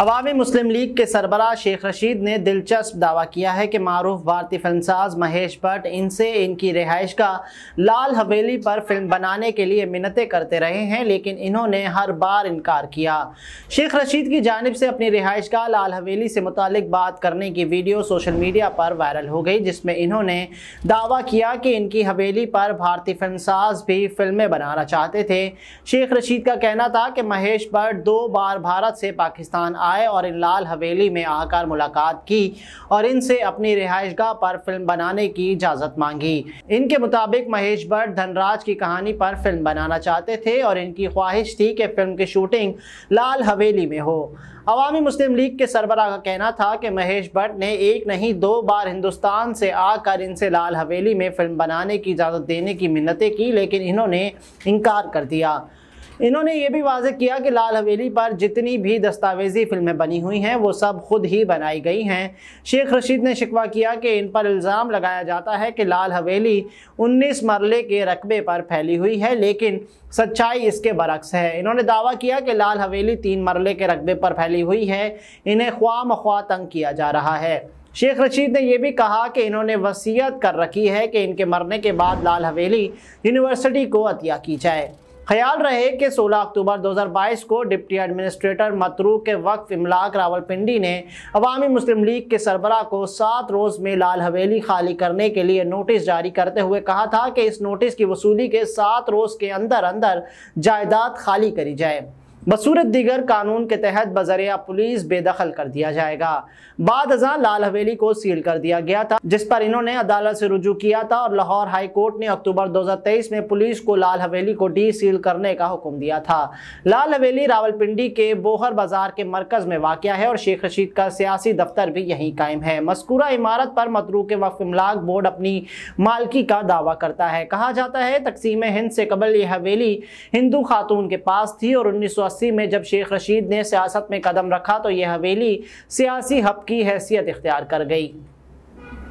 अवामी मुस्लिम league के सरबरा शेख रशीद ने दिलचस्प दावा किया है कि मारूफ भारतीय फिल्मसाज महेश भट्ट इनसे इनकी रिहाइश का लाल हवेली पर फिल्म बनाने के लिए मिन्नतें करते रहे हैं लेकिन इन्होंने हर बार इनकार किया शेख रशीद की जानब से अपनी रिहाइश का लाल हवेली से मुतक बात करने की वीडियो सोशल मीडिया पर वायरल हो गई जिसमें इन्होंने दावा किया कि इनकी हवेली पर भारतीय फिल्मसाज भी फिल्में बनाना चाहते थे शेख रशीद का कहना था कि महेश भट्ट दो बार भारत से पाकिस्तान आए और इन लाल हवेली में आकर मुलाकात की और इनसे अपनी रिहाइश पर फिल्म बनाने की इजाज़त मांगी इनके मुताबिक महेश भट्ट धनराज की कहानी पर फिल्म बनाना चाहते थे और इनकी ख्वाहिश थी कि फिल्म की शूटिंग लाल हवेली में हो अवामी मुस्लिम लीग के सरबरा का कहना था कि महेश भट्ट ने एक नहीं दो बार हिंदुस्तान से आकर इनसे लाल हवेली में फिल्म बनाने की इजाज़त देने की मिन्नतें की लेकिन इन्होंने इनकार कर दिया इन्होंने ये भी वाजे किया कि लाल हवेली पर जितनी भी दस्तावेजी फिल्में बनी हुई हैं वो सब खुद ही बनाई गई हैं शेख रशीद ने शिकवा किया कि इन पर इल्ज़ाम लगाया जाता है कि लाल हवेली उन्नीस मरले के रकबे पर फैली हुई है लेकिन सच्चाई इसके बरक्स है इन्होंने दावा किया कि लाल हवेली तीन मरले के रकबे पर फैली हुई है इन्हें ख्वा मख्वा तंग किया जा रहा है शेख रशीद ने यह भी कहा कि इन्होंने वसीयत कर रखी है कि इनके मरने के बाद लाल हवेली यूनिवर्सिटी को अतिया की जाए ख्याल रहे कि 16 अक्टूबर 2022 को डिप्टी एडमिनिस्ट्रेटर मतरू के वक्फ इमलाक रावलपिंडी ने अवामी मुस्लिम लीग के सरबरा को सात रोज़ में लाल हवेली खाली करने के लिए नोटिस जारी करते हुए कहा था कि इस नोटिस की वसूली के सात रोज़ के अंदर अंदर जायदाद खाली करी जाए बसूरत दीगर कानून के तहत बजरिया पुलिस बेदखल कर दिया जाएगा बाद हजार लाल हवेली को सील कर दिया गया था जिस पर इन्होंने अदालत से रुजू किया था और लाहौर हाई कोर्ट ने अक्टूबर 2023 में पुलिस को लाल हवेली को डी सील करने का हुक्म दिया था लाल हवेली रावलपिंडी के बोहर बाजार के मरकज में वाक़ है और शेख रशीद का सियासी दफ्तर भी यहीं कायम है मस्कूरा इमारत पर मतरू के वक्फ इमलाक बोर्ड अपनी मालकी का दावा करता है कहा जाता है तकसीम हिंद से कबल ये हवेली हिंदू खातून के पास थी और उन्नीस 1980 में जब शेख रशीद ने सियासत में कदम रखा तो यह हवेली सियासी हब की हैसियत इख्तियार कर गई